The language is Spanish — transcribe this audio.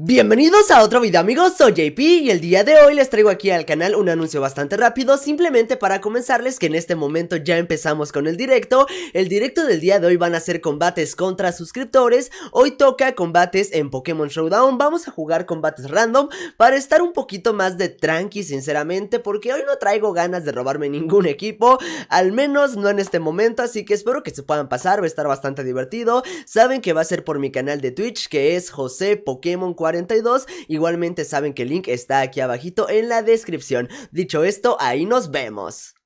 Bienvenidos a otro video amigos, soy JP y el día de hoy les traigo aquí al canal un anuncio bastante rápido simplemente para comenzarles que en este momento ya empezamos con el directo el directo del día de hoy van a ser combates contra suscriptores, hoy toca combates en Pokémon Showdown, vamos a jugar combates random para estar un poquito más de tranqui sinceramente porque hoy no traigo ganas de robarme ningún equipo, al menos no en este momento así que espero que se puedan pasar, va a estar bastante divertido, saben que va a ser por mi canal de Twitch que es José Pokémon 4 Igualmente saben que el link está aquí abajito en la descripción. Dicho esto, ahí nos vemos.